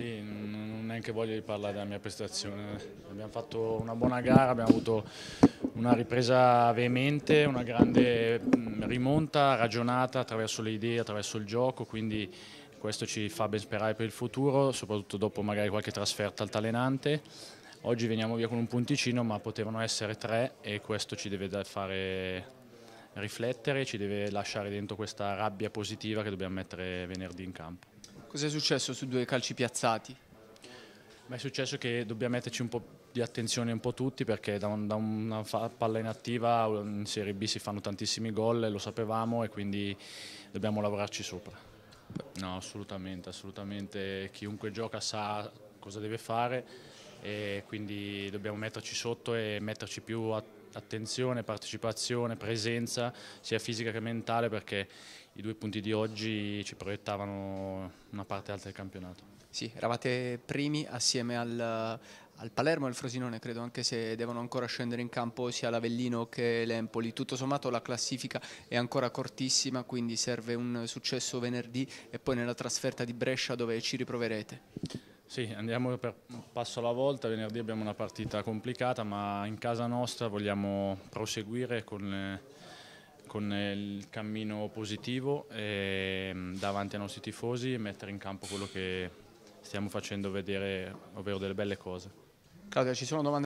Sì, non ho neanche voglia di parlare della mia prestazione. Abbiamo fatto una buona gara, abbiamo avuto una ripresa veemente, una grande rimonta ragionata attraverso le idee, attraverso il gioco, quindi questo ci fa ben sperare per il futuro, soprattutto dopo magari qualche trasferta altalenante. Oggi veniamo via con un punticino, ma potevano essere tre e questo ci deve fare riflettere, ci deve lasciare dentro questa rabbia positiva che dobbiamo mettere venerdì in campo. Cos'è successo su due calci piazzati? Ma è successo che dobbiamo metterci un po' di attenzione un po' tutti perché da, un, da una palla inattiva in Serie B si fanno tantissimi gol, lo sapevamo e quindi dobbiamo lavorarci sopra. No, assolutamente, assolutamente. Chiunque gioca sa cosa deve fare e quindi dobbiamo metterci sotto e metterci più attenzione, partecipazione, presenza sia fisica che mentale perché i due punti di oggi ci proiettavano una parte alta del campionato. Sì, eravate primi assieme al, al Palermo e al Frosinone, credo, anche se devono ancora scendere in campo sia l'Avellino che l'Empoli. Tutto sommato la classifica è ancora cortissima, quindi serve un successo venerdì e poi nella trasferta di Brescia dove ci riproverete. Sì, andiamo per un passo alla volta, venerdì abbiamo una partita complicata ma in casa nostra vogliamo proseguire con, con il cammino positivo mm, davanti ai nostri tifosi e mettere in campo quello che stiamo facendo vedere, ovvero delle belle cose. Claudia, ci sono domande?